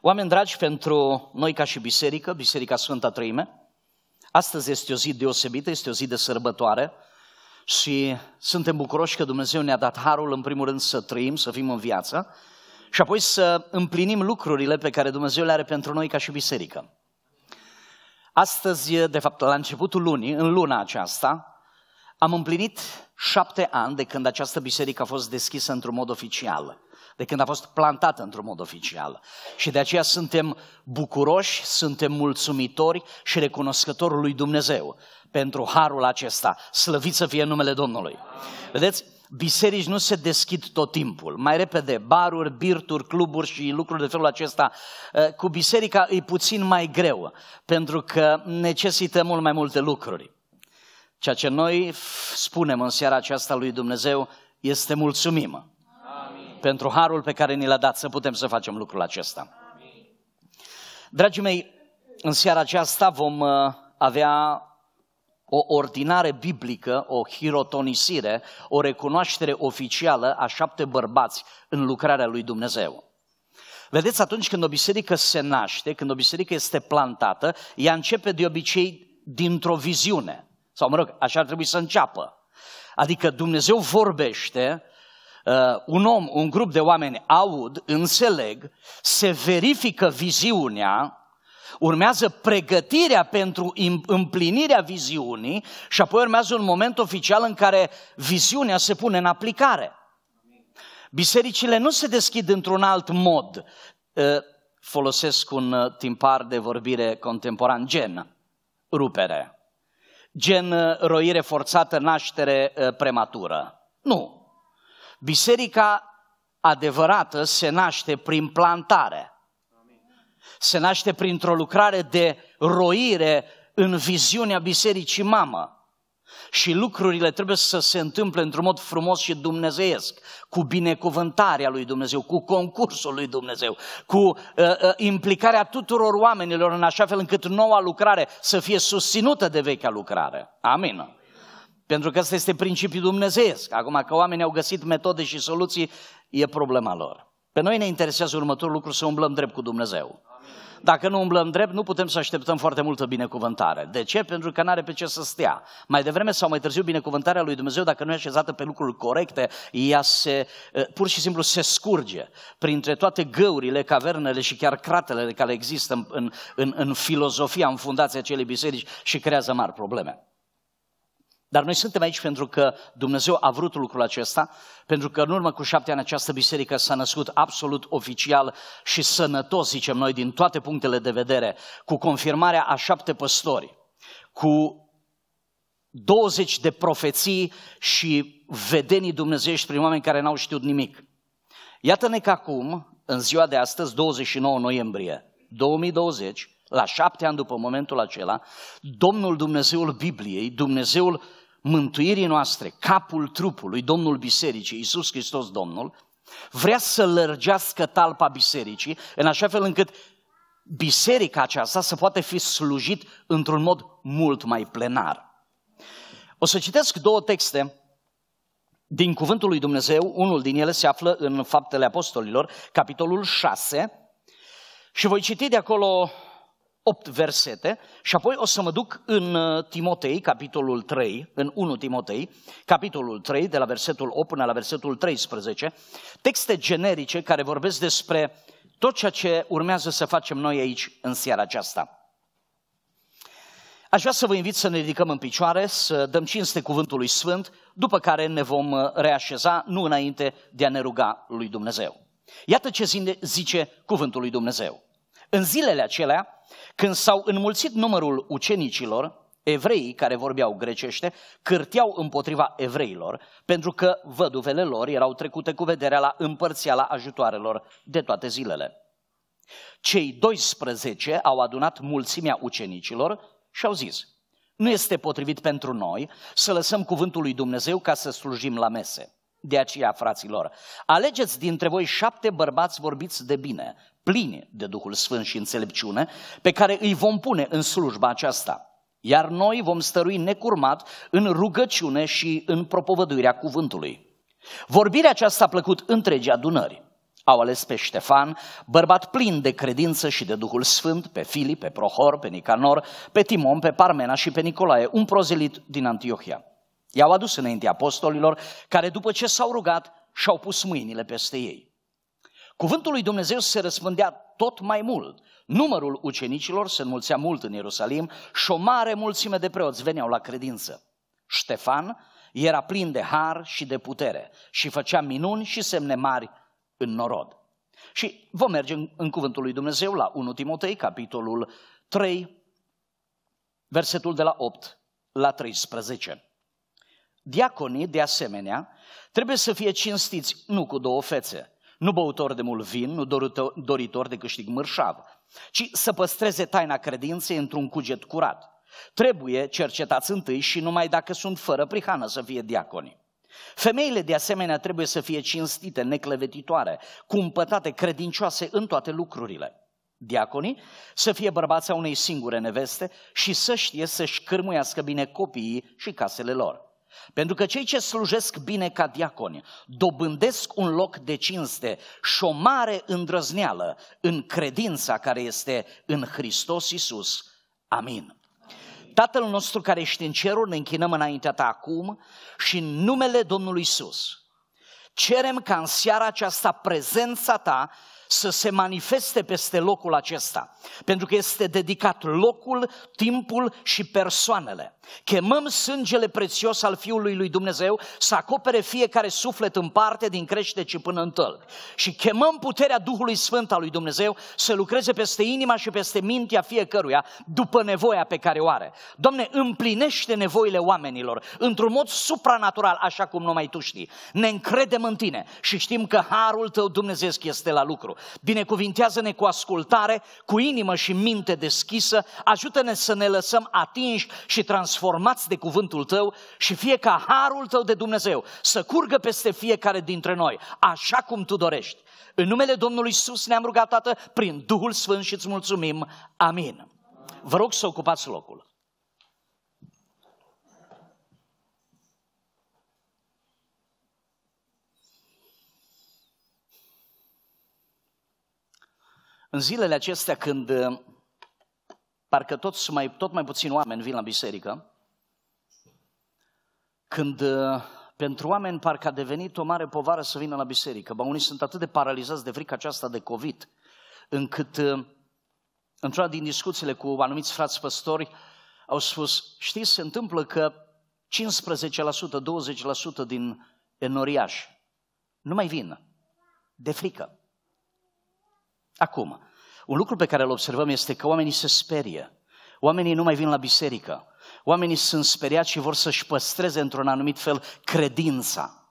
Oameni dragi, pentru noi ca și biserică, Biserica Sfânta Trăime, astăzi este o zi deosebită, este o zi de sărbătoare și suntem bucuroși că Dumnezeu ne-a dat harul, în primul rând, să trăim, să fim în viață și apoi să împlinim lucrurile pe care Dumnezeu le are pentru noi ca și biserică. Astăzi, de fapt, la începutul lunii, în luna aceasta, am împlinit șapte ani de când această biserică a fost deschisă într-un mod oficial de când a fost plantată într-un mod oficial. Și de aceea suntem bucuroși, suntem mulțumitori și recunoscători lui Dumnezeu pentru harul acesta. Slăvit să fie numele Domnului. Vedeți? biserici nu se deschid tot timpul. Mai repede, baruri, birturi, cluburi și lucruri de felul acesta. Eh, cu biserica e puțin mai greu, pentru că necesită mult mai multe lucruri. Ceea ce noi spunem în seara aceasta lui Dumnezeu este mulțumim pentru harul pe care ni l-a dat să putem să facem lucrul acesta. Dragii mei, în seara aceasta vom uh, avea o ordinare biblică, o hirotonisire, o recunoaștere oficială a șapte bărbați în lucrarea lui Dumnezeu. Vedeți, atunci când o biserică se naște, când o biserică este plantată, ea începe de obicei dintr-o viziune. Sau, mă rog, așa ar trebui să înceapă. Adică Dumnezeu vorbește Uh, un om, un grup de oameni aud, înțeleg, se verifică viziunea, urmează pregătirea pentru împlinirea viziunii și apoi urmează un moment oficial în care viziunea se pune în aplicare. Bisericile nu se deschid într-un alt mod. Uh, folosesc un uh, timpar de vorbire contemporan, gen rupere, gen roire forțată, naștere prematură. Nu, Biserica adevărată se naște prin plantare. Se naște printr-o lucrare de roire în viziunea bisericii mamă. Și lucrurile trebuie să se întâmple într-un mod frumos și dumnezeiesc, cu binecuvântarea lui Dumnezeu, cu concursul lui Dumnezeu, cu uh, uh, implicarea tuturor oamenilor în așa fel încât noua lucrare să fie susținută de vechea lucrare. Amin. Pentru că ăsta este principiul dumnezeiesc. Acum că oamenii au găsit metode și soluții, e problema lor. Pe noi ne interesează următorul lucru, să umblăm drept cu Dumnezeu. Dacă nu umblăm drept, nu putem să așteptăm foarte multă binecuvântare. De ce? Pentru că nu are pe ce să stea. Mai devreme sau mai târziu, binecuvântarea lui Dumnezeu, dacă nu e așezată pe lucruri corecte, ea se, eh, pur și simplu se scurge printre toate găurile, cavernele și chiar cratele care există în, în, în filozofia, în fundația acelei biserici și creează mari probleme. Dar noi suntem aici pentru că Dumnezeu a vrut lucrul acesta, pentru că în urmă cu șapte ani această biserică s-a născut absolut oficial și sănătos, zicem noi, din toate punctele de vedere, cu confirmarea a șapte păstori, cu 20 de profeții și vedenii dumnezeiești prin oameni care n-au știut nimic. Iată-ne că acum, în ziua de astăzi, 29 noiembrie 2020, la șapte ani după momentul acela, Domnul Dumnezeul Bibliei, Dumnezeul mântuirii noastre, capul trupului, Domnul Bisericii, Iisus Hristos Domnul, vrea să lărgească talpa bisericii, în așa fel încât biserica aceasta să poate fi slujit într-un mod mult mai plenar. O să citesc două texte din Cuvântul lui Dumnezeu, unul din ele se află în Faptele Apostolilor, capitolul 6, și voi citi de acolo 8 versete și apoi o să mă duc în uh, Timotei, capitolul 3, în 1 Timotei, capitolul 3, de la versetul 8 până la versetul 13, texte generice care vorbesc despre tot ceea ce urmează să facem noi aici în seara aceasta. Aș vrea să vă invit să ne ridicăm în picioare, să dăm cinste cuvântului sfânt, după care ne vom uh, reașeza, nu înainte de a ne ruga lui Dumnezeu. Iată ce zice cuvântul lui Dumnezeu. În zilele acelea, când s-au înmulțit numărul ucenicilor, evreii care vorbeau grecește cârteau împotriva evreilor pentru că văduvele lor erau trecute cu vederea la împărțiala ajutoarelor de toate zilele. Cei 12 au adunat mulțimea ucenicilor și au zis, nu este potrivit pentru noi să lăsăm cuvântul lui Dumnezeu ca să slujim la mese. De aceea, fraților, alegeți dintre voi șapte bărbați vorbiți de bine, plini de Duhul Sfânt și înțelepciune, pe care îi vom pune în slujba aceasta. Iar noi vom stărui necurmat în rugăciune și în propovăduirea cuvântului. Vorbirea aceasta a plăcut întregii adunări. Au ales pe Ștefan, bărbat plin de credință și de Duhul Sfânt, pe Filip, pe Prohor, pe Nicanor, pe Timon, pe Parmena și pe Nicolae, un prozelit din Antiohia. I-au adus înaintea apostolilor, care după ce s-au rugat, și-au pus mâinile peste ei. Cuvântul lui Dumnezeu se răspândea tot mai mult. Numărul ucenicilor se înmulțea mult în Ierusalim și o mare mulțime de preoți veneau la credință. Ștefan era plin de har și de putere și făcea minuni și semne mari în norod. Și vom merge în, în cuvântul lui Dumnezeu la 1 Timotei, capitolul 3, versetul de la 8 la 13. Diaconii, de asemenea, trebuie să fie cinstiți nu cu două fețe, nu băutor de mult vin, nu doritor de câștig mărșav, ci să păstreze taina credinței într-un cuget curat. Trebuie cercetați întâi și numai dacă sunt fără prihană să fie diaconi. Femeile de asemenea trebuie să fie cinstite, neclevetitoare, cumpătate, credincioase în toate lucrurile. Diaconii să fie a unei singure neveste și să știe să-și cârmuiască bine copiii și casele lor. Pentru că cei ce slujesc bine ca diaconi dobândesc un loc de cinste și o mare îndrăzneală în credința care este în Hristos Isus. Amin. Tatăl nostru care ești în cerul, ne închinăm înaintea ta acum și în numele Domnului Isus. Cerem ca în seara aceasta prezența ta să se manifeste peste locul acesta, pentru că este dedicat locul, timpul și persoanele. Chemăm sângele prețios al Fiului lui Dumnezeu să acopere fiecare suflet în parte, din și până în tălpi. Și chemăm puterea Duhului Sfânt al lui Dumnezeu să lucreze peste inima și peste mintea fiecăruia, după nevoia pe care o are. Doamne, împlinește nevoile oamenilor într-un mod supranatural, așa cum numai Tu știi. Ne încredem în Tine și știm că harul Tău Dumnezeu este la lucru binecuvintează-ne cu ascultare, cu inimă și minte deschisă, ajută-ne să ne lăsăm atinși și transformați de cuvântul Tău și fie ca harul Tău de Dumnezeu să curgă peste fiecare dintre noi, așa cum Tu dorești. În numele Domnului Isus ne-am rugat, Tată, prin Duhul Sfânt și îți mulțumim. Amin. Vă rog să ocupați locul. În zilele acestea când uh, parcă tot mai, tot mai puțin oameni vin la biserică, când uh, pentru oameni parcă a devenit o mare povară să vină la biserică. Ba unii sunt atât de paralizați de frica aceasta de COVID, încât uh, într-una din discuțiile cu anumiți frați păstori au spus, știți, se întâmplă că 15%, 20% din enoriași nu mai vin de frică. Acum, un lucru pe care îl observăm este că oamenii se sperie. Oamenii nu mai vin la biserică. Oamenii sunt speriați și vor să-și păstreze într-un anumit fel credința.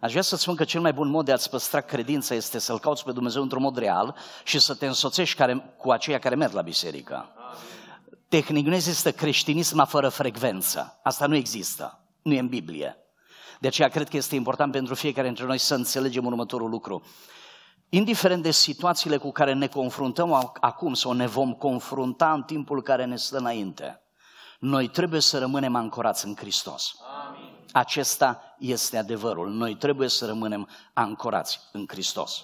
Aș vrea să-ți spun că cel mai bun mod de a-ți păstra credința este să-L cauți pe Dumnezeu într-un mod real și să te însoțești care, cu aceia care merg la biserică. Amin. Tehnic nu există creștinism fără frecvență. Asta nu există. Nu e în Biblie. De aceea cred că este important pentru fiecare dintre noi să înțelegem următorul lucru indiferent de situațiile cu care ne confruntăm acum sau ne vom confrunta în timpul care ne stă înainte, noi trebuie să rămânem ancorați în Hristos. Amin. Acesta este adevărul. Noi trebuie să rămânem ancorați în Hristos.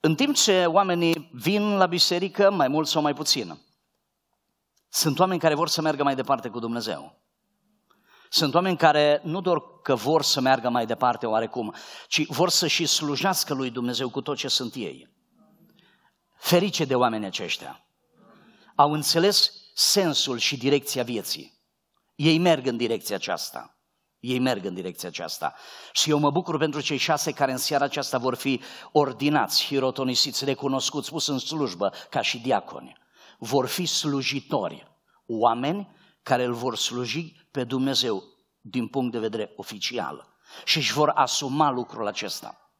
În timp ce oamenii vin la biserică, mai mult sau mai puțin, sunt oameni care vor să meargă mai departe cu Dumnezeu. Sunt oameni care nu doar că vor să meargă mai departe oarecum, ci vor să și slujească lui Dumnezeu cu tot ce sunt ei. Ferice de oameni aceștia. Au înțeles sensul și direcția vieții. Ei merg în direcția aceasta. Ei merg în direcția aceasta. Și eu mă bucur pentru cei șase care în seara aceasta vor fi ordinați, hirotonisiți, recunoscuți, pus în slujbă ca și diaconi. Vor fi slujitori, oameni care îl vor sluji pe Dumnezeu din punct de vedere oficial și își vor asuma lucrul acesta.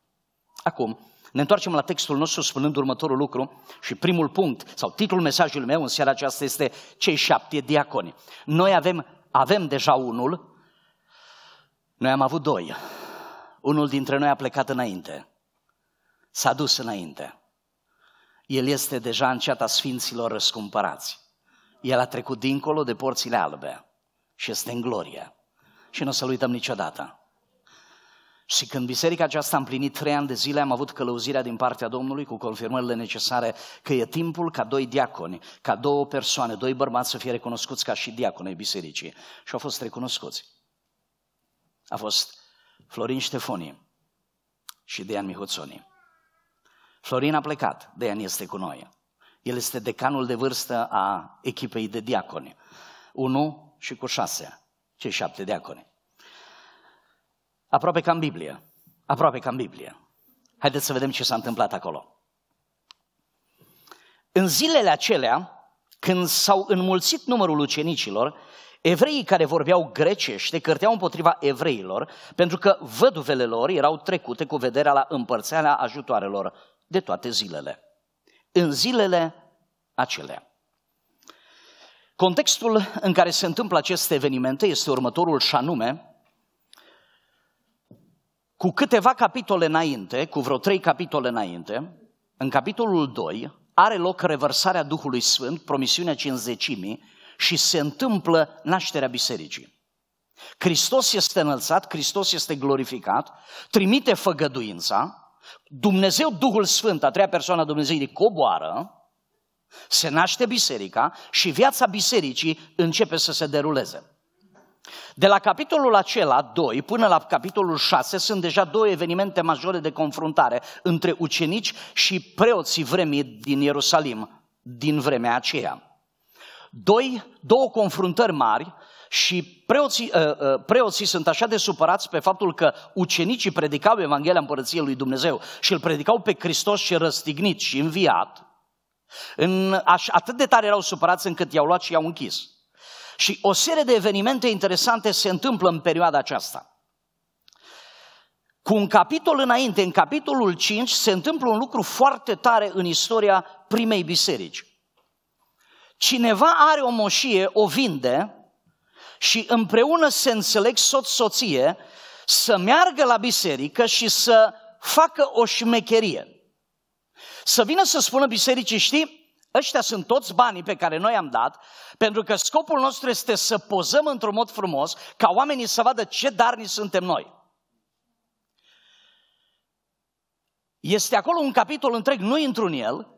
Acum, ne întoarcem la textul nostru spunând următorul lucru și primul punct sau titlul mesajului meu în seara aceasta este Cei șapte diaconi. Noi avem, avem deja unul, noi am avut doi. Unul dintre noi a plecat înainte, s-a dus înainte. El este deja în ceata Sfinților răscumpărați. El a trecut dincolo de porțile albe și este în glorie. Și nu o să-L uităm niciodată. Și când biserica aceasta a împlinit trei ani de zile, am avut călăuzirea din partea Domnului cu confirmările necesare că e timpul ca doi diaconi, ca două persoane, doi bărbați să fie recunoscuți ca și diaconei bisericii. Și au fost recunoscuți. A fost Florin Ștefoni și Dean Mihuțoni. Florin a plecat, Dean este cu noi. El este decanul de vârstă a echipei de diaconi. unu și cu șase, cei șapte diaconi. Aproape ca în Biblie. Aproape ca în Biblie. Haideți să vedem ce s-a întâmplat acolo. În zilele acelea, când s-au înmulțit numărul ucenicilor, evreii care vorbeau grecește cărteau împotriva evreilor, pentru că văduvele lor erau trecute cu vederea la împărțarea ajutoarelor de toate zilele în zilele acelea. Contextul în care se întâmplă aceste evenimente este următorul și anume, cu câteva capitole înainte, cu vreo trei capitole înainte, în capitolul 2 are loc revărsarea Duhului Sfânt, promisiunea cinzecimii și se întâmplă nașterea bisericii. Hristos este înălțat, Hristos este glorificat, trimite făgăduința, Dumnezeu, Duhul Sfânt, a treia persoană a Dumnezeului, coboară, se naște biserica și viața bisericii începe să se deruleze. De la capitolul acela, 2, până la capitolul 6, sunt deja două evenimente majore de confruntare între ucenici și preoții vremii din Ierusalim, din vremea aceea. Doi, două confruntări mari și preoții, ă, ă, preoții sunt așa de supărați pe faptul că ucenicii predicau Evanghelia Împărăției lui Dumnezeu și îl predicau pe Hristos și răstignit și înviat, în, aș, atât de tare erau supărați încât i-au luat și i-au închis. Și o serie de evenimente interesante se întâmplă în perioada aceasta. Cu un capitol înainte, în capitolul 5, se întâmplă un lucru foarte tare în istoria primei biserici. Cineva are o moșie, o vinde și împreună se înțeleg soț-soție să meargă la biserică și să facă o șmecherie. Să vină să spună bisericii, știi, ăștia sunt toți banii pe care noi am dat, pentru că scopul nostru este să pozăm într-un mod frumos ca oamenii să vadă ce darni suntem noi. Este acolo un capitol întreg, nu intru în el,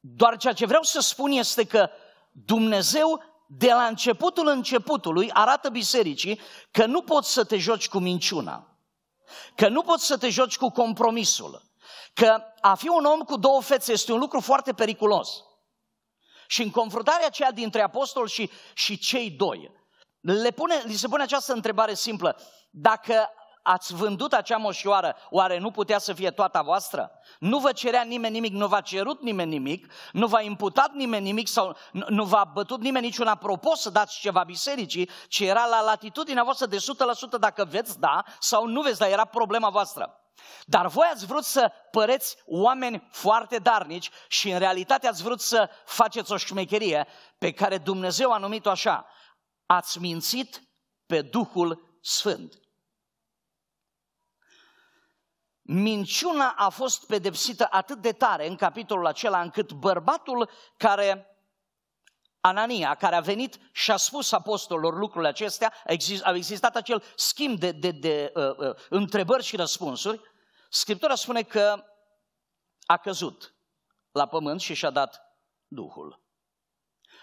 doar ceea ce vreau să spun este că Dumnezeu de la începutul începutului arată bisericii că nu poți să te joci cu minciuna, că nu poți să te joci cu compromisul, că a fi un om cu două fețe este un lucru foarte periculos. Și în confruntarea aceea dintre apostol și, și cei doi, le, pune, li se pune această întrebare simplă. Dacă ați vândut acea moșioară, oare nu putea să fie toată voastră? Nu vă cerea nimeni nimic, nu v-a cerut nimeni nimic, nu v-a imputat nimeni nimic sau nu v-a bătut nimeni niciun apropo să dați ceva bisericii, ci era la latitudinea voastră de 100% dacă veți da sau nu veți da, era problema voastră. Dar voi ați vrut să păreți oameni foarte darnici și în realitate ați vrut să faceți o șmecherie pe care Dumnezeu a numit-o așa. Ați mințit pe Duhul Sfânt minciuna a fost pedepsită atât de tare în capitolul acela încât bărbatul care Anania, care a venit și a spus apostolilor lucrurile acestea, a existat acel schimb de, de, de uh, uh, întrebări și răspunsuri, Scriptura spune că a căzut la pământ și și-a dat Duhul.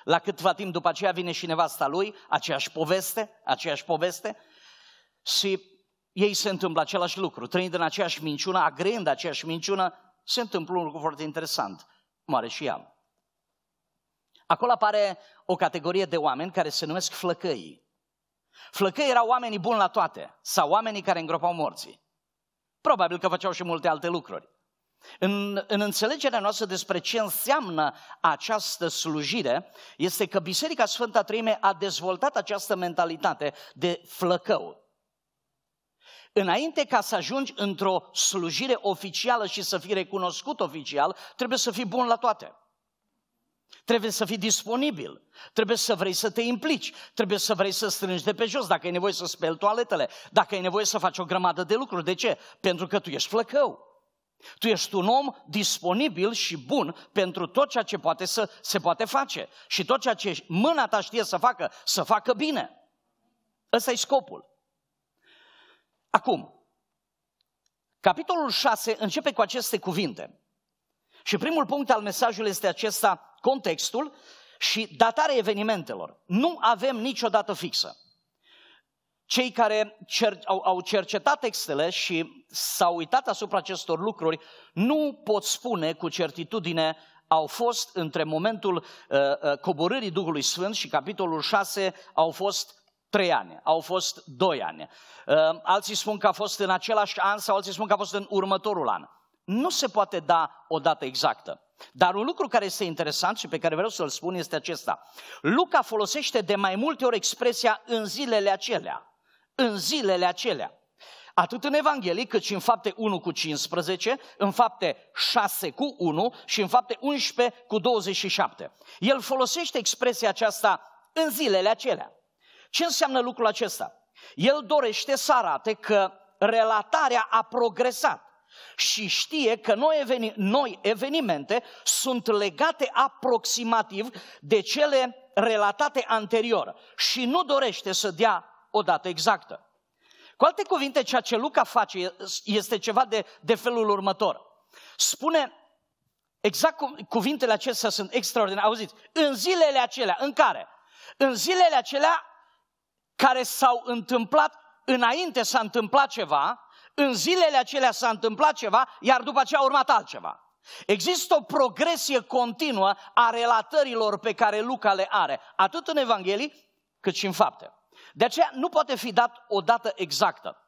La câtva timp după aceea vine și nevasta lui, aceeași poveste, aceeași poveste, și ei se întâmplă același lucru, trăind în aceeași minciună, agreând aceeași minciună, se întâmplă un lucru foarte interesant, mare și el. Acolo apare o categorie de oameni care se numesc flăcăii. Flăcăii erau oamenii buni la toate, sau oamenii care îngropau morții. Probabil că făceau și multe alte lucruri. În, în înțelegerea noastră despre ce înseamnă această slujire, este că Biserica Sfânta Treime a dezvoltat această mentalitate de flăcău înainte ca să ajungi într-o slujire oficială și să fii recunoscut oficial, trebuie să fii bun la toate. Trebuie să fii disponibil, trebuie să vrei să te implici, trebuie să vrei să strângi de pe jos, dacă e nevoie să speli toaletele, dacă e nevoie să faci o grămadă de lucruri. De ce? Pentru că tu ești flăcău. Tu ești un om disponibil și bun pentru tot ceea ce poate să, se poate face și tot ceea ce mâna ta știe să facă, să facă bine. Ăsta e scopul. Acum, capitolul 6 începe cu aceste cuvinte. Și primul punct al mesajului este acesta, contextul și datarea evenimentelor. Nu avem nicio dată fixă. Cei care cer- au, au cercetat textele și s-au uitat asupra acestor lucruri nu pot spune cu certitudine au fost între momentul uh, uh, coborârii Duhului Sfânt și capitolul 6 au fost trei ani, au fost doi ani. Ehm, alții spun că a fost în același an sau alții spun că a fost în următorul an. Nu se poate da o dată exactă. Dar un lucru care este interesant și pe care vreau să-l spun este acesta. Luca folosește de mai multe ori expresia în zilele acelea. În zilele acelea. Atât în Evanghelie, cât și în fapte 1 cu 15, în fapte 6 cu 1 și în fapte 11 cu 27. El folosește expresia aceasta în zilele acelea. Ce înseamnă lucrul acesta? El dorește să arate că relatarea a progresat și știe că noi, eveni- noi evenimente sunt legate aproximativ de cele relatate anterior și nu dorește să dea o dată exactă. Cu alte cuvinte, ceea ce Luca face este ceva de, de felul următor. Spune exact cum cuvintele acestea sunt extraordinare. Auziți, în zilele acelea, în care? În zilele acelea care s-au întâmplat, înainte s-a întâmplat ceva, în zilele acelea s-a întâmplat ceva, iar după aceea a urmat altceva. Există o progresie continuă a relatărilor pe care Luca le are, atât în Evanghelii, cât și în fapte. De aceea nu poate fi dat o dată exactă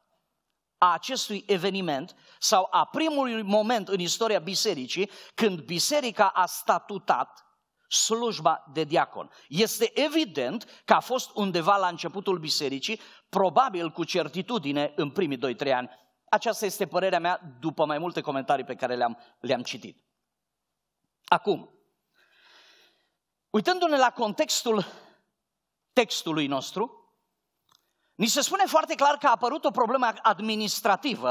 a acestui eveniment sau a primului moment în istoria bisericii când biserica a statutat slujba de diacon. Este evident că a fost undeva la începutul bisericii, probabil cu certitudine în primii 2-3 ani. Aceasta este părerea mea după mai multe comentarii pe care le-am, le-am citit. Acum, uitându-ne la contextul textului nostru, ni se spune foarte clar că a apărut o problemă administrativă,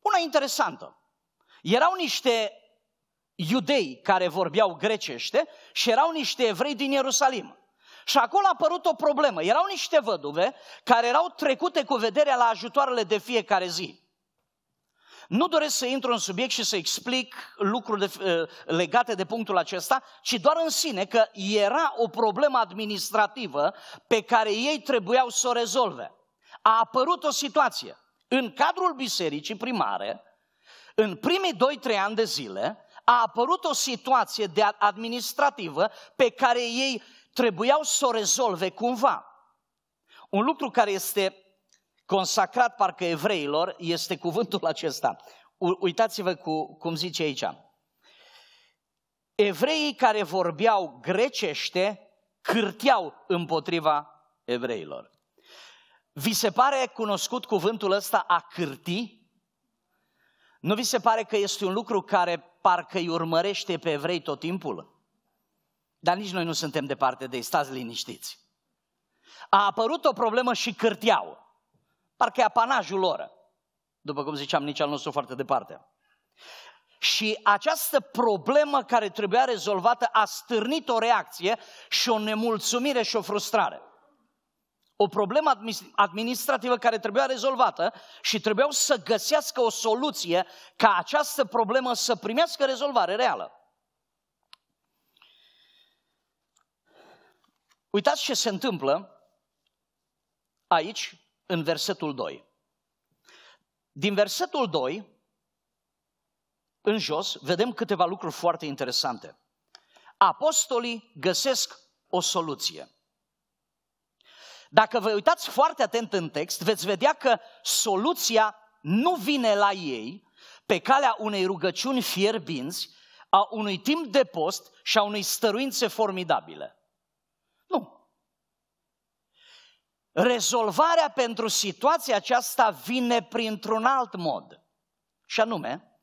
una interesantă. Erau niște iudei care vorbeau grecește și erau niște evrei din Ierusalim. Și acolo a apărut o problemă. Erau niște văduve care erau trecute cu vederea la ajutoarele de fiecare zi. Nu doresc să intru în subiect și să explic lucruri de, eh, legate de punctul acesta, ci doar în sine că era o problemă administrativă pe care ei trebuiau să o rezolve. A apărut o situație. În cadrul bisericii primare, în primii 2-3 ani de zile, a apărut o situație de administrativă pe care ei trebuiau să o rezolve cumva. Un lucru care este consacrat parcă evreilor este cuvântul acesta. Uitați-vă cu, cum zice aici. Evreii care vorbeau grecește cârteau împotriva evreilor. Vi se pare cunoscut cuvântul ăsta a cârti? Nu vi se pare că este un lucru care parcă îi urmărește pe evrei tot timpul. Dar nici noi nu suntem departe de ei, stați liniștiți. A apărut o problemă și cârteau. Parcă e apanajul lor. După cum ziceam, nici al nostru foarte departe. Și această problemă care trebuia rezolvată a stârnit o reacție și o nemulțumire și o frustrare o problemă administrativă care trebuia rezolvată și trebuiau să găsească o soluție ca această problemă să primească rezolvare reală. Uitați ce se întâmplă aici, în versetul 2. Din versetul 2, în jos, vedem câteva lucruri foarte interesante. Apostolii găsesc o soluție. Dacă vă uitați foarte atent în text, veți vedea că soluția nu vine la ei pe calea unei rugăciuni fierbinți, a unui timp de post și a unei stăruințe formidabile. Nu. Rezolvarea pentru situația aceasta vine printr-un alt mod. Și anume,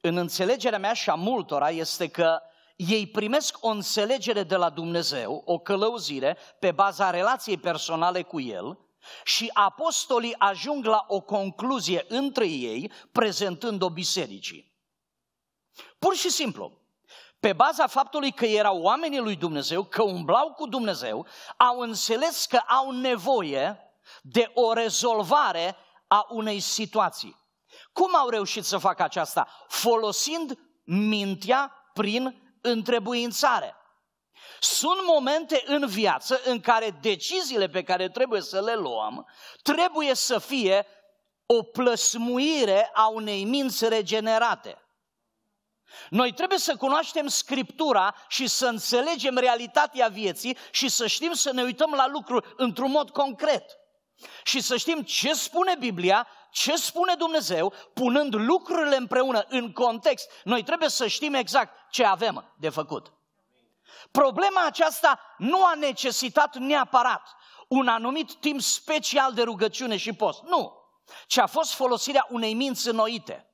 în înțelegerea mea și a multora este că ei primesc o înțelegere de la Dumnezeu, o călăuzire pe baza relației personale cu El și apostolii ajung la o concluzie între ei prezentând-o bisericii. Pur și simplu, pe baza faptului că erau oamenii lui Dumnezeu, că umblau cu Dumnezeu, au înțeles că au nevoie de o rezolvare a unei situații. Cum au reușit să facă aceasta? Folosind mintea prin întrebuințare. Sunt momente în viață în care deciziile pe care trebuie să le luăm trebuie să fie o plăsmuire a unei minți regenerate. Noi trebuie să cunoaștem Scriptura și să înțelegem realitatea vieții și să știm să ne uităm la lucruri într-un mod concret. Și să știm ce spune Biblia ce spune Dumnezeu, punând lucrurile împreună în context, noi trebuie să știm exact ce avem de făcut. Problema aceasta nu a necesitat neapărat un anumit timp special de rugăciune și post. Nu. Ci a fost folosirea unei minți înnoite,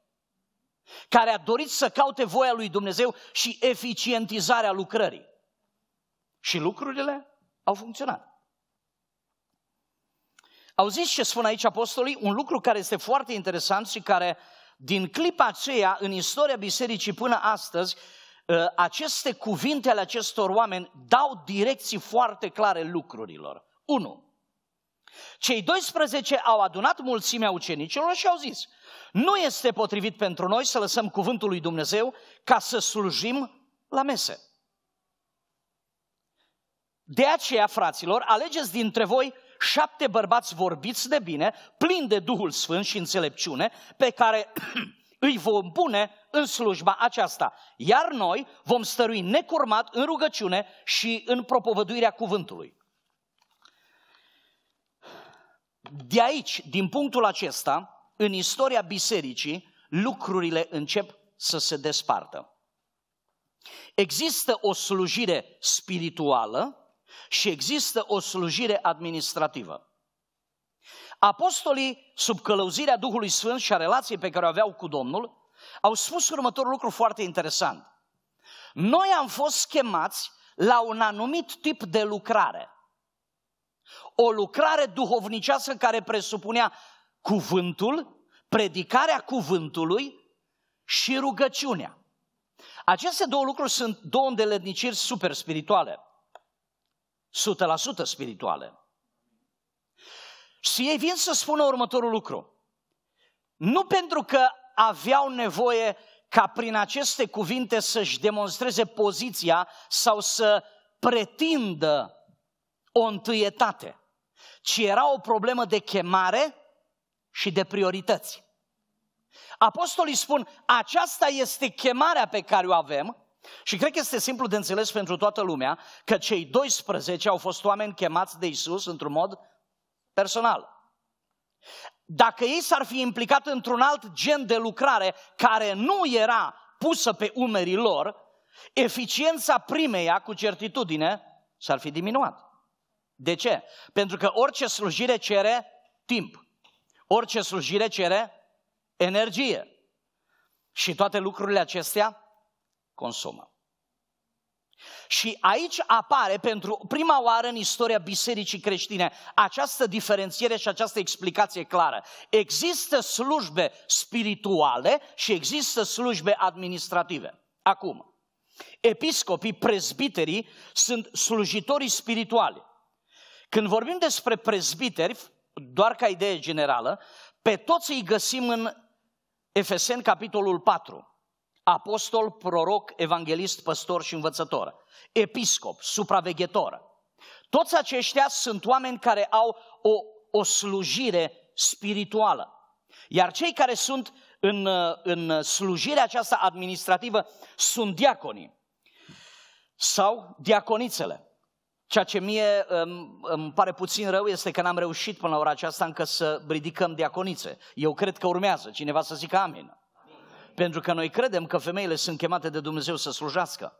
care a dorit să caute voia lui Dumnezeu și eficientizarea lucrării. Și lucrurile au funcționat. Auziți ce spun aici apostolii? Un lucru care este foarte interesant și care din clipa aceea, în istoria bisericii până astăzi, ă, aceste cuvinte ale acestor oameni dau direcții foarte clare lucrurilor. 1. Cei 12 au adunat mulțimea ucenicilor și au zis, nu este potrivit pentru noi să lăsăm cuvântul lui Dumnezeu ca să slujim la mese. De aceea, fraților, alegeți dintre voi șapte bărbați vorbiți de bine, plini de Duhul Sfânt și înțelepciune, pe care îi vom pune în slujba aceasta. Iar noi vom stărui necurmat în rugăciune și în propovăduirea cuvântului. De aici, din punctul acesta, în istoria bisericii, lucrurile încep să se despartă. Există o slujire spirituală și există o slujire administrativă. Apostolii, sub călăuzirea Duhului Sfânt și a relației pe care o aveau cu Domnul, au spus următorul lucru foarte interesant. Noi am fost chemați la un anumit tip de lucrare. O lucrare duhovnicească care presupunea cuvântul, predicarea cuvântului și rugăciunea. Aceste două lucruri sunt două îndeletniciri super spirituale. 100% spirituale. Și ei vin să spună următorul lucru. Nu pentru că aveau nevoie ca prin aceste cuvinte să-și demonstreze poziția sau să pretindă o întâietate, ci era o problemă de chemare și de priorități. Apostolii spun, aceasta este chemarea pe care o avem, și cred că este simplu de înțeles pentru toată lumea că cei 12 au fost oameni chemați de Isus într-un mod personal. Dacă ei s-ar fi implicat într-un alt gen de lucrare care nu era pusă pe umerii lor, eficiența primeia cu certitudine s-ar fi diminuat. De ce? Pentru că orice slujire cere timp. Orice slujire cere energie. Și toate lucrurile acestea consumă. Și aici apare pentru prima oară în istoria bisericii creștine această diferențiere și această explicație clară. Există slujbe spirituale și există slujbe administrative. Acum, episcopii, prezbiterii sunt slujitorii spirituali. Când vorbim despre prezbiteri, doar ca idee generală, pe toți îi găsim în Efeseni, capitolul 4 apostol, proroc, evanghelist, păstor și învățător, episcop, supraveghetor. Toți aceștia sunt oameni care au o, o slujire spirituală. Iar cei care sunt în, în slujirea aceasta administrativă sunt diaconii sau diaconițele. Ceea ce mie um, îmi, pare puțin rău este că n-am reușit până la ora aceasta încă să ridicăm diaconițe. Eu cred că urmează cineva să zică amin. Pentru că noi credem că femeile sunt chemate de Dumnezeu să slujească.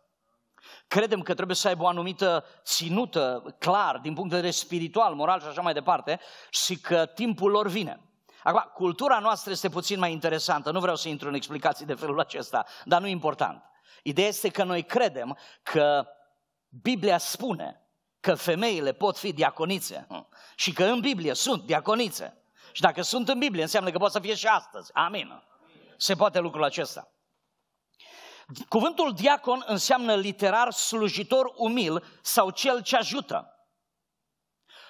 Credem că trebuie să aibă o anumită ținută clar din punct de vedere spiritual, moral și așa mai departe și că timpul lor vine. Acum, cultura noastră este puțin mai interesantă, nu vreau să intru în explicații de felul acesta, dar nu important. Ideea este că noi credem că Biblia spune că femeile pot fi diaconițe și că în Biblie sunt diaconițe. Și dacă sunt în Biblie, înseamnă că pot să fie și astăzi. Amin se poate lucrul acesta. Cuvântul diacon înseamnă literar slujitor umil sau cel ce ajută.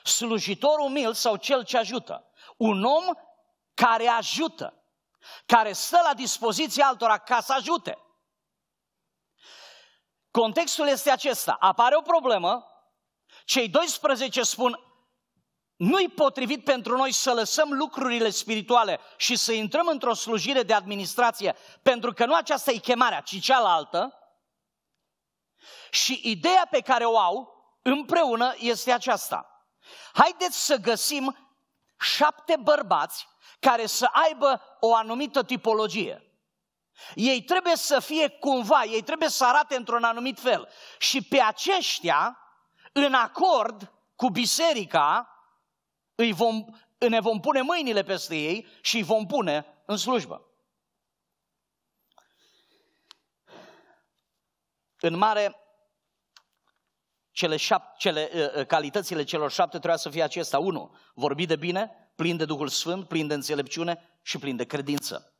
Slujitor umil sau cel ce ajută. Un om care ajută, care stă la dispoziția altora ca să ajute. Contextul este acesta. Apare o problemă, cei 12 spun nu-i potrivit pentru noi să lăsăm lucrurile spirituale și să intrăm într-o slujire de administrație, pentru că nu aceasta e chemarea, ci cealaltă. Și ideea pe care o au împreună este aceasta. Haideți să găsim șapte bărbați care să aibă o anumită tipologie. Ei trebuie să fie cumva, ei trebuie să arate într-un anumit fel. Și pe aceștia, în acord cu biserica, îi vom, ne vom pune mâinile peste ei și îi vom pune în slujbă. În mare, cele, șap, cele ă, ă, calitățile celor șapte trebuia să fie acesta. Unu, vorbi de bine, plin de Duhul Sfânt, plin de înțelepciune și plin de credință.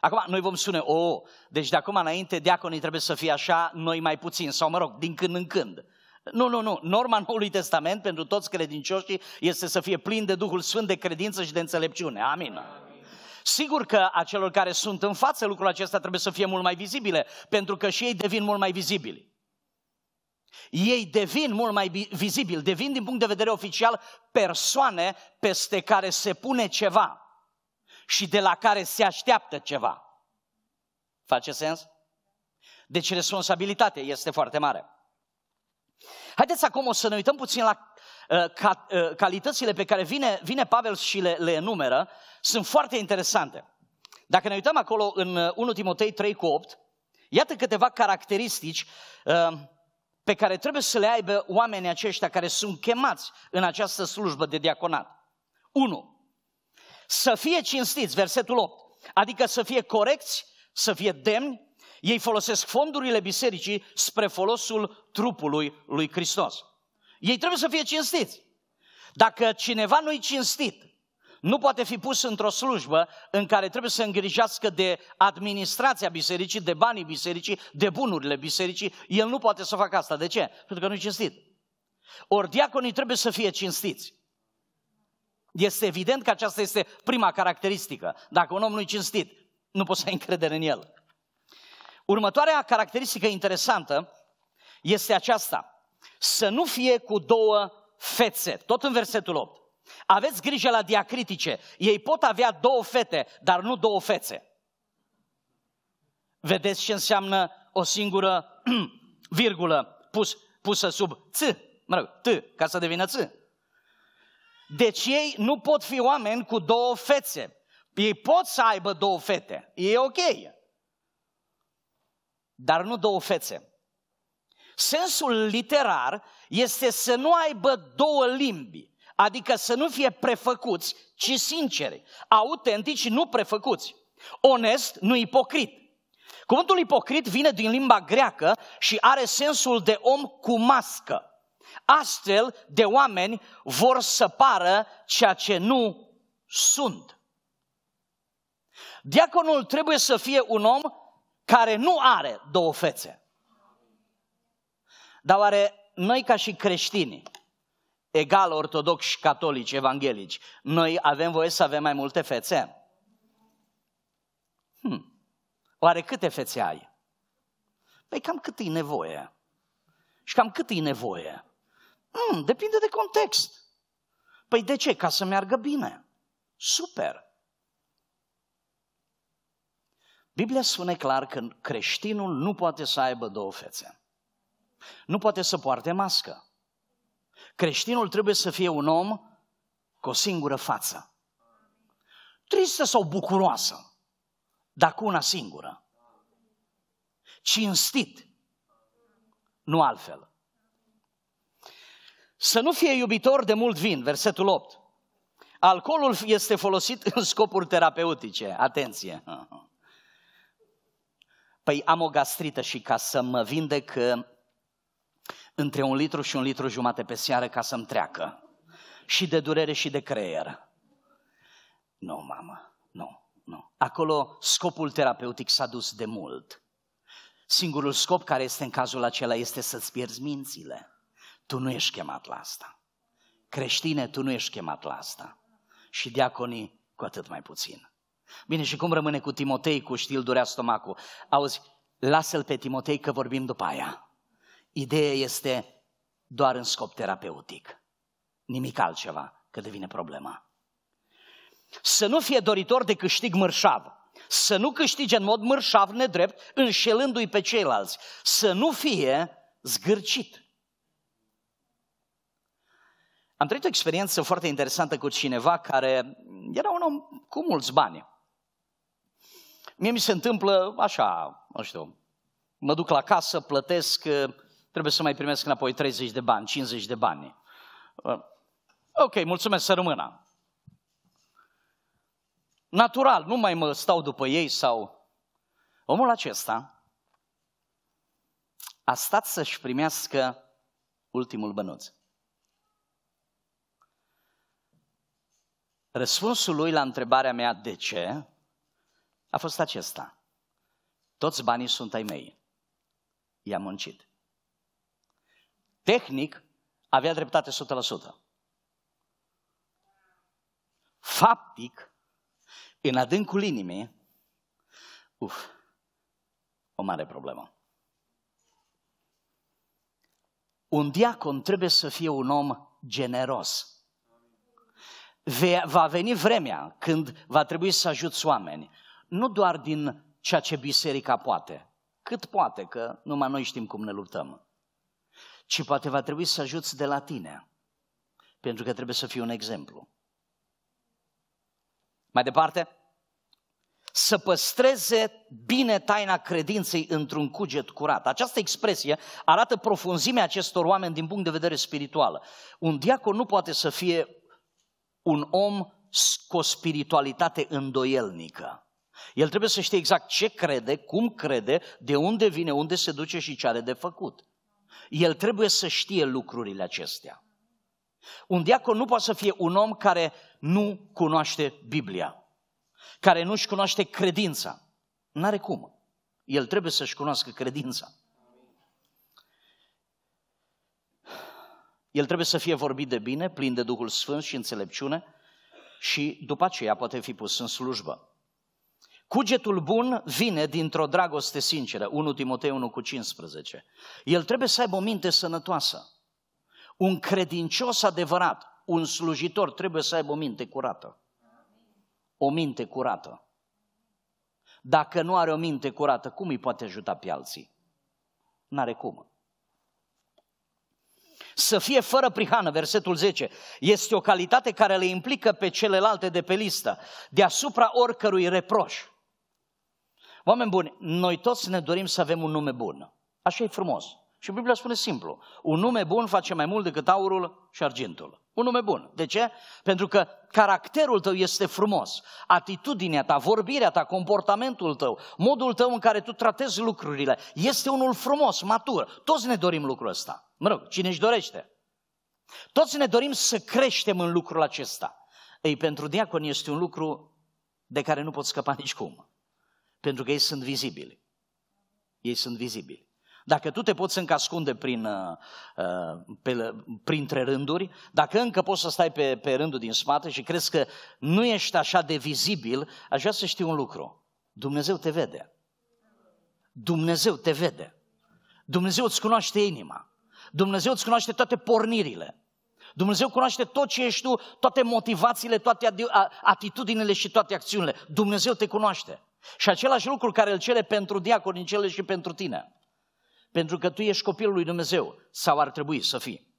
Acum, noi vom spune, o, oh, deci de acum înainte diaconii trebuie să fie așa, noi mai puțin, sau mă rog, din când în când. Nu, nu, nu. Norma Noului Testament pentru toți credincioșii este să fie plin de Duhul Sfânt, de credință și de înțelepciune. Amin. Amin. Sigur că a celor care sunt în față lucrul acesta trebuie să fie mult mai vizibile, pentru că și ei devin mult mai vizibili. Ei devin mult mai vizibili, devin din punct de vedere oficial persoane peste care se pune ceva și de la care se așteaptă ceva. Face sens? Deci responsabilitatea este foarte mare. Haideți acum o să ne uităm puțin la uh, ca, uh, calitățile pe care vine, vine Pavel și le, le enumeră. Sunt foarte interesante. Dacă ne uităm acolo în 1 uh, Timotei 3 cu 8, iată câteva caracteristici uh, pe care trebuie să le aibă oamenii aceștia care sunt chemați în această slujbă de diaconat. 1. Să fie cinstiți, versetul 8, adică să fie corecți, să fie demni, ei folosesc fondurile bisericii spre folosul trupului lui Hristos. Ei trebuie să fie cinstiți. Dacă cineva nu-i cinstit, nu poate fi pus într-o slujbă în care trebuie să îngrijească de administrația bisericii, de banii bisericii, de bunurile bisericii, el nu poate să facă asta. De ce? Pentru că nu-i cinstit. Ori diaconii trebuie să fie cinstiți. Este evident că aceasta este prima caracteristică. Dacă un om nu-i cinstit, nu poți să ai încredere în el. Următoarea caracteristică interesantă este aceasta. Să nu fie cu două fețe, tot în versetul 8. Aveți grijă la diacritice. Ei pot avea două fete, dar nu două fețe. Vedeți ce înseamnă o singură virgulă pus, pusă sub ț, mă rog, t, ca să devină ț. Deci ei nu pot fi oameni cu două fețe. Ei pot să aibă două fete, e ok, dar nu două fețe. Sensul literar este să nu aibă două limbi, adică să nu fie prefăcuți, ci sinceri, autentici, nu prefăcuți, onest, nu ipocrit. Cuvântul ipocrit vine din limba greacă și are sensul de om cu mască. Astfel de oameni vor să pară ceea ce nu sunt. Diaconul trebuie să fie un om care nu are două fețe. Dar oare noi ca și creștini, egal ortodoxi, catolici, evanghelici, noi avem voie să avem mai multe fețe? Hmm. Oare câte fețe ai? Păi cam cât e nevoie. Și cam cât e nevoie? Hmm, depinde de context. Păi de ce? Ca să meargă bine. Super. Biblia spune clar că creștinul nu poate să aibă două fețe. Nu poate să poarte mască. Creștinul trebuie să fie un om cu o singură față. Tristă sau bucuroasă, dar cu una singură. Cinstit, nu altfel. Să nu fie iubitor de mult vin, versetul 8. Alcoolul este folosit în scopuri terapeutice, atenție. Păi am o gastrită și ca să mă vindec uh, între un litru și un litru jumate pe seară ca să-mi treacă. Și de durere și de creier. Nu, mamă, nu, nu. Acolo scopul terapeutic s-a dus de mult. Singurul scop care este în cazul acela este să-ți pierzi mințile. Tu nu ești chemat la asta. Creștine, tu nu ești chemat la asta. Și diaconii cu atât mai puțin. Bine, și cum rămâne cu Timotei, cu știl durea stomacul? Auzi, lasă-l pe Timotei că vorbim după aia. Ideea este doar în scop terapeutic. Nimic altceva, că devine problema. Să nu fie doritor de câștig mărșav. Să nu câștige în mod mărșav nedrept, înșelându-i pe ceilalți. Să nu fie zgârcit. Am trăit o experiență foarte interesantă cu cineva care era un om cu mulți bani. Mie mi se întâmplă așa, nu știu, mă duc la casă, plătesc, uh, trebuie să mai primesc înapoi 30 de bani, 50 de bani. Uh, ok, mulțumesc să rămână. Natural, nu mai mă stau după ei sau... Omul acesta a stat să-și primească ultimul bănuț. Răspunsul lui la întrebarea mea de ce a fost acesta. Toți banii sunt ai mei. I-am muncit. Tehnic, avea dreptate 100%. Faptic, în adâncul inimii, uf, o mare problemă. Un diacon trebuie să fie un om generos. Va veni vremea când va trebui să ajuți oameni nu doar din ceea ce biserica poate, cât poate, că numai noi știm cum ne luptăm, ci poate va trebui să ajuți de la tine, pentru că trebuie să fii un exemplu. Mai departe, să păstreze bine taina credinței într-un cuget curat. Această expresie arată profunzimea acestor oameni din punct de vedere spiritual. Un diacon nu poate să fie un om cu o spiritualitate îndoielnică. El trebuie să știe exact ce crede, cum crede, de unde vine, unde se duce și ce are de făcut. El trebuie să știe lucrurile acestea. Un diacon nu poate să fie un om care nu cunoaște Biblia, care nu-și cunoaște credința. N-are cum. El trebuie să-și cunoască credința. El trebuie să fie vorbit de bine, plin de Duhul Sfânt și înțelepciune și după aceea poate fi pus în slujbă. Cugetul bun vine dintr-o dragoste sinceră, 1 Timotei 1 cu 15. El trebuie să aibă o minte sănătoasă. Un credincios adevărat, un slujitor trebuie să aibă o minte curată. O minte curată. Dacă nu are o minte curată, cum îi poate ajuta pe alții? N-are cum. Să fie fără prihană, versetul 10, este o calitate care le implică pe celelalte de pe listă, deasupra oricărui reproș. Oameni buni, noi toți ne dorim să avem un nume bun. Așa e frumos. Și Biblia spune simplu, un nume bun face mai mult decât aurul și argintul. Un nume bun. De ce? Pentru că caracterul tău este frumos, atitudinea ta, vorbirea ta, comportamentul tău, modul tău în care tu tratezi lucrurile, este unul frumos, matur. Toți ne dorim lucrul ăsta. Mă rog, cine își dorește? Toți ne dorim să creștem în lucrul acesta. Ei, pentru diacon este un lucru de care nu poți scăpa nicicum. Pentru că ei sunt vizibili. Ei sunt vizibili. Dacă tu te poți încă ascunde prin, uh, uh, pe, printre rânduri, dacă încă poți să stai pe, pe rândul din spate și crezi că nu ești așa de vizibil, aș vrea să știi un lucru. Dumnezeu te vede. Dumnezeu te vede. Dumnezeu îți cunoaște inima. Dumnezeu îți cunoaște toate pornirile. Dumnezeu cunoaște tot ce ești tu, toate motivațiile, toate atitudinile și toate acțiunile. Dumnezeu te cunoaște. Și același lucru care îl cere pentru diaconicele și pentru tine. Pentru că tu ești copilul lui Dumnezeu, sau ar trebui să fii.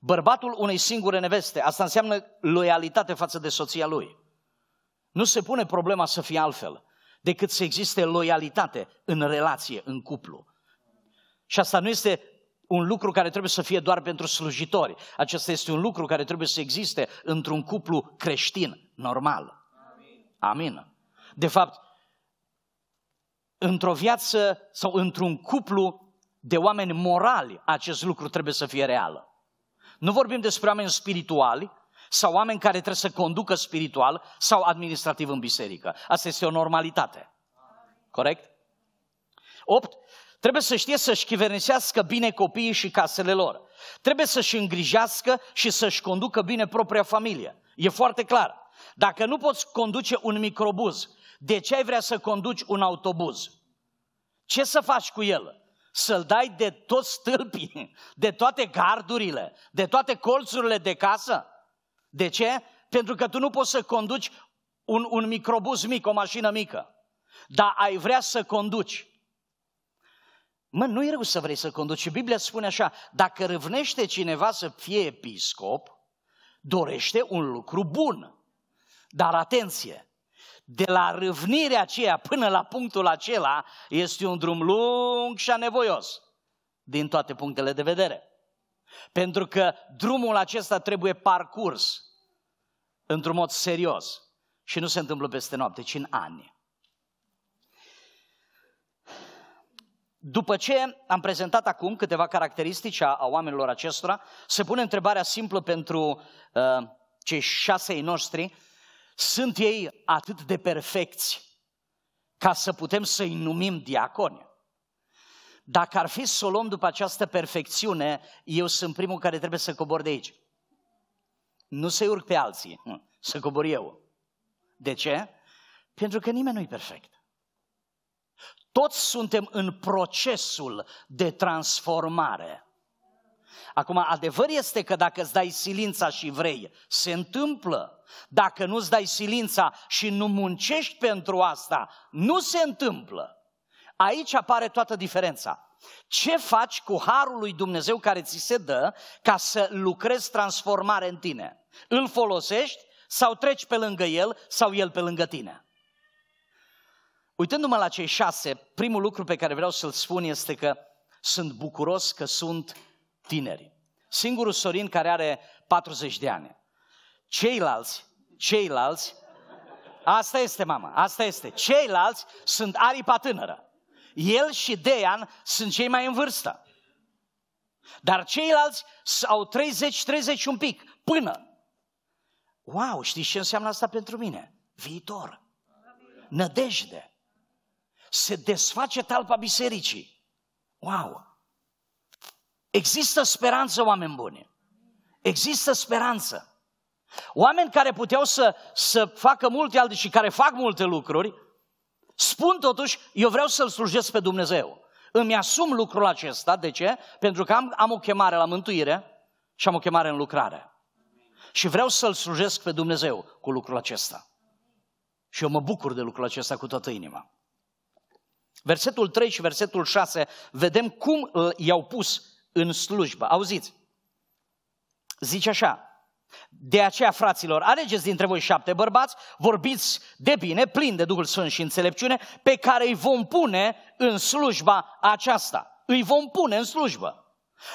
Bărbatul unei singure neveste, asta înseamnă loialitate față de soția lui. Nu se pune problema să fie altfel decât să existe loialitate în relație, în cuplu. Și asta nu este un lucru care trebuie să fie doar pentru slujitori. Acesta este un lucru care trebuie să existe într-un cuplu creștin, normal. Amin. Amin de fapt, într-o viață sau într-un cuplu de oameni morali, acest lucru trebuie să fie real. Nu vorbim despre oameni spirituali sau oameni care trebuie să conducă spiritual sau administrativ în biserică. Asta este o normalitate. Corect? 8. Trebuie să știe să-și chivernisească bine copiii și casele lor. Trebuie să-și îngrijească și să-și conducă bine propria familie. E foarte clar. Dacă nu poți conduce un microbuz de ce ai vrea să conduci un autobuz? Ce să faci cu el? Să-l dai de toți stâlpii, de toate gardurile, de toate colțurile de casă? De ce? Pentru că tu nu poți să conduci un, un microbuz mic, o mașină mică. Dar ai vrea să conduci. Mă, nu e rău să vrei să conduci. Și Biblia spune așa, dacă râvnește cineva să fie episcop, dorește un lucru bun. Dar atenție, de la râvnirea aceea până la punctul acela este un drum lung și anevoios din toate punctele de vedere. Pentru că drumul acesta trebuie parcurs într-un mod serios și nu se întâmplă peste noapte, ci în ani. După ce am prezentat acum câteva caracteristici a, a oamenilor acestora, se pune întrebarea simplă pentru uh, cei șasei noștri, sunt ei atât de perfecți ca să putem să-i numim diaconi. Dacă ar fi să o luăm după această perfecțiune, eu sunt primul care trebuie să cobor de aici. Nu să-i urc pe alții, să cobor eu. De ce? Pentru că nimeni nu e perfect. Toți suntem în procesul de transformare. Acum, adevărul este că dacă îți dai silința și vrei, se întâmplă. Dacă nu îți dai silința și nu muncești pentru asta, nu se întâmplă. Aici apare toată diferența. Ce faci cu harul lui Dumnezeu care ți se dă ca să lucrezi transformare în tine? Îl folosești sau treci pe lângă el sau el pe lângă tine? Uitându-mă la cei șase, primul lucru pe care vreau să-l spun este că sunt bucuros că sunt tineri. Singurul Sorin care are 40 de ani. Ceilalți, ceilalți, asta este mama, asta este. Ceilalți sunt aripa tânără. El și Dean sunt cei mai în vârstă. Dar ceilalți au 30, 30 un pic, până. Wow, știți ce înseamnă asta pentru mine? Viitor. Nădejde. Se desface talpa bisericii. Wow! Există speranță, oameni buni. Există speranță. Oameni care puteau să, să facă multe alte și care fac multe lucruri, spun totuși, eu vreau să-L slujesc pe Dumnezeu. Îmi asum lucrul acesta, de ce? Pentru că am, am o chemare la mântuire și am o chemare în lucrare. Și vreau să-L slujesc pe Dumnezeu cu lucrul acesta. Și eu mă bucur de lucrul acesta cu toată inima. Versetul 3 și versetul 6, vedem cum uh, i-au pus în slujbă. Auziți, zice așa, de aceea, fraților, alegeți dintre voi șapte bărbați, vorbiți de bine, plin de Duhul Sfânt și înțelepciune, pe care îi vom pune în slujba aceasta. Îi vom pune în slujbă.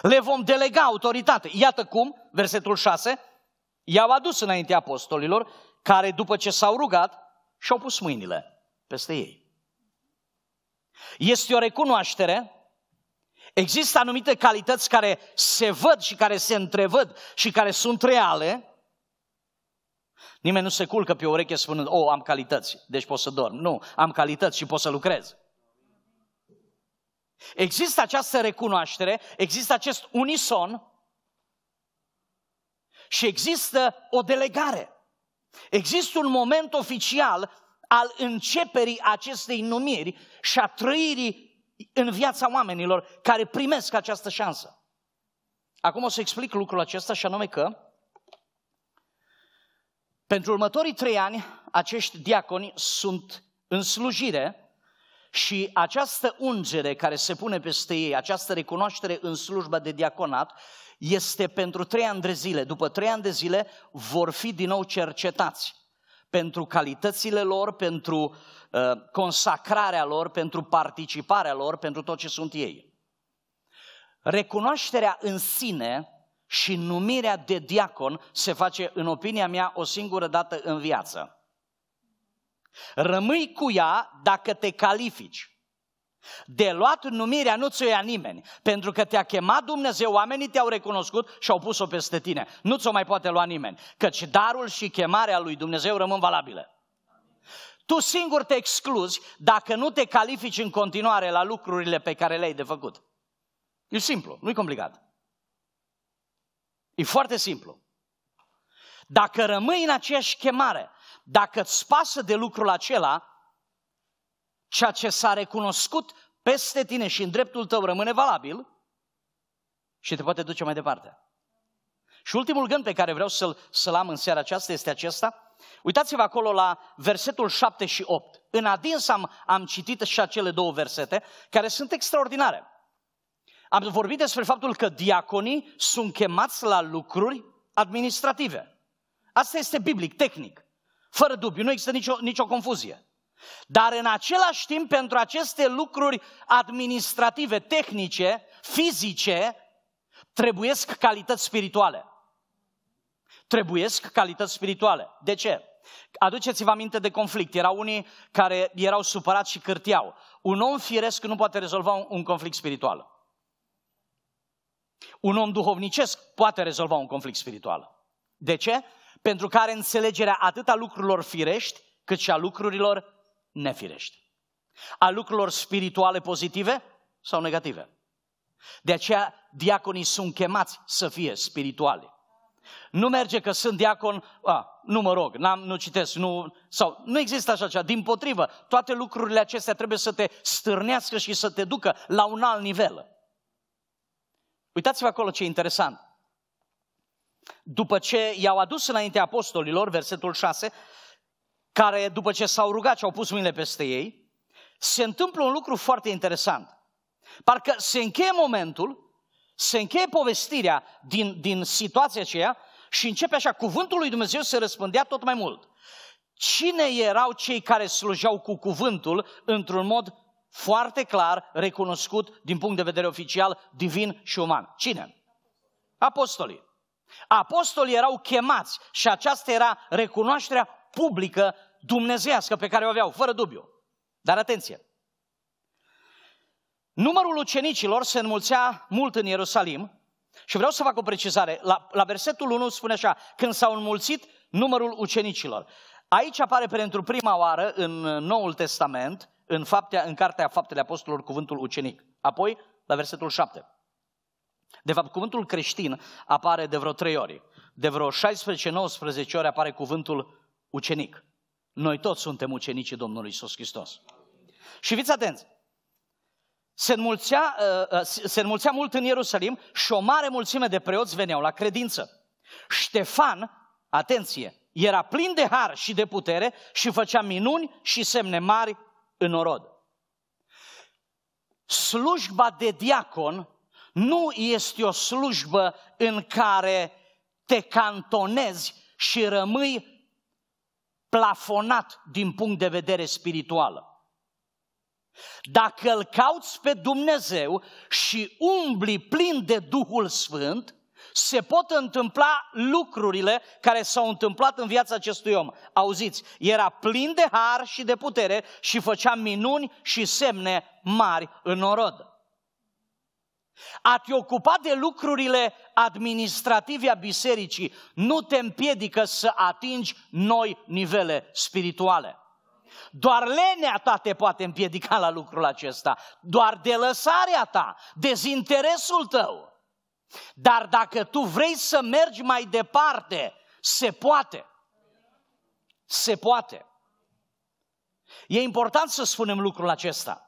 Le vom delega autoritate. Iată cum, versetul 6, i-au adus înainte apostolilor, care după ce s-au rugat, și-au pus mâinile peste ei. Este o recunoaștere Există anumite calități care se văd și care se întrevăd și care sunt reale. Nimeni nu se culcă pe ureche spunând, oh, am calități, deci pot să dorm. Nu, am calități și pot să lucrez. Există această recunoaștere, există acest unison și există o delegare. Există un moment oficial al începerii acestei numiri și a trăirii în viața oamenilor care primesc această șansă. Acum o să explic lucrul acesta și anume că pentru următorii trei ani acești diaconi sunt în slujire și această ungere care se pune peste ei, această recunoaștere în slujba de diaconat, este pentru trei ani de zile. După trei ani de zile vor fi din nou cercetați pentru calitățile lor, pentru uh, consacrarea lor, pentru participarea lor, pentru tot ce sunt ei. Recunoașterea în sine și numirea de diacon se face, în opinia mea, o singură dată în viață. Rămâi cu ea dacă te califici. De luat numirea nu ți-o ia nimeni, pentru că te-a chemat Dumnezeu, oamenii te-au recunoscut și au pus-o peste tine. Nu ți-o mai poate lua nimeni, căci darul și chemarea lui Dumnezeu rămân valabile. Tu singur te excluzi dacă nu te califici în continuare la lucrurile pe care le-ai de făcut. E simplu, nu e complicat. E foarte simplu. Dacă rămâi în aceeași chemare, dacă îți pasă de lucrul acela, ceea ce s-a recunoscut peste tine și în dreptul tău rămâne valabil și te poate duce mai departe. Și ultimul gând pe care vreau să-l, să-l am în seara aceasta este acesta. Uitați-vă acolo la versetul 7 și 8. În adins am, am citit și acele două versete care sunt extraordinare. Am vorbit despre faptul că diaconii sunt chemați la lucruri administrative. Asta este biblic, tehnic. Fără dubiu, nu există nicio, nicio confuzie. Dar în același timp, pentru aceste lucruri administrative, tehnice, fizice, trebuiesc calități spirituale. Trebuiesc calități spirituale. De ce? Aduceți-vă aminte de conflict. Erau unii care erau supărați și cârtiau. Un om firesc nu poate rezolva un, un conflict spiritual. Un om duhovnicesc poate rezolva un conflict spiritual. De ce? Pentru că are înțelegerea atât a lucrurilor firești, cât și a lucrurilor nefirești. A lucrurilor spirituale pozitive sau negative. De aceea, diaconii sunt chemați să fie spirituale. Nu merge că sunt diacon, a, nu mă rog, n-am, nu citesc, nu, sau nu există așa ceva. Din potrivă, toate lucrurile acestea trebuie să te stârnească și să te ducă la un alt nivel. Uitați-vă acolo ce e interesant. După ce i-au adus înainte apostolilor, versetul 6, care după ce s-au rugat și au pus mâinile peste ei, se întâmplă un lucru foarte interesant. Parcă se încheie momentul, se încheie povestirea din, din situația aceea și începe așa, cuvântul lui Dumnezeu se răspândea tot mai mult. Cine erau cei care slujeau cu cuvântul într-un mod foarte clar, recunoscut din punct de vedere oficial, divin și uman? Cine? Apostolii. Apostolii erau chemați și aceasta era recunoașterea publică dumnezească pe care o aveau, fără dubiu. Dar atenție! Numărul ucenicilor se înmulțea mult în Ierusalim și vreau să fac o precizare. La, la versetul 1 spune așa, când s-au înmulțit numărul ucenicilor. Aici apare pentru prima oară în Noul Testament, în, faptea, în Cartea Faptele Apostolilor, cuvântul ucenic. Apoi, la versetul 7. De fapt, cuvântul creștin apare de vreo trei ori. De vreo 16-19 ori apare cuvântul ucenic. Noi toți suntem ucenicii Domnului Isus Hristos. Și fiți atenți! Se înmulțea, uh, uh, se înmulțea mult în Ierusalim și o mare mulțime de preoți veneau la credință. Ștefan, atenție, era plin de har și de putere și făcea minuni și semne mari în orod. Slujba de diacon nu este o slujbă în care te cantonezi și rămâi plafonat din punct de vedere spiritual. Dacă îl cauți pe Dumnezeu și umbli plin de Duhul Sfânt, se pot întâmpla lucrurile care s-au întâmplat în viața acestui om. Auziți, era plin de har și de putere și făcea minuni și semne mari în orod. A te ocupa de lucrurile administrative a bisericii nu te împiedică să atingi noi nivele spirituale. Doar lenea ta te poate împiedica la lucrul acesta, doar delăsarea ta, dezinteresul tău. Dar dacă tu vrei să mergi mai departe, se poate. Se poate. E important să spunem lucrul acesta.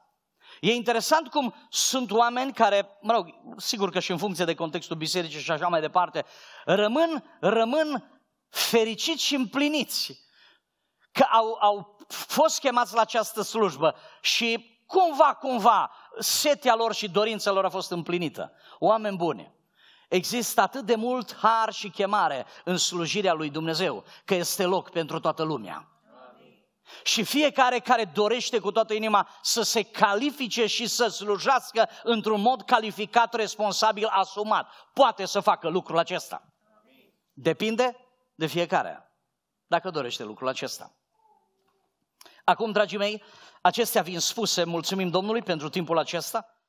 E interesant cum sunt oameni care, mă rog, sigur că și în funcție de contextul bisericii și așa mai departe, rămân, rămân fericiți și împliniți. Că au, au fost chemați la această slujbă și cumva, cumva, setea lor și dorința lor a fost împlinită. Oameni buni, există atât de mult har și chemare în slujirea lui Dumnezeu, că este loc pentru toată lumea. Și fiecare care dorește cu toată inima să se califice și să slujească într-un mod calificat, responsabil, asumat, poate să facă lucrul acesta. Depinde de fiecare, dacă dorește lucrul acesta. Acum, dragii mei, acestea vin spuse, mulțumim Domnului pentru timpul acesta.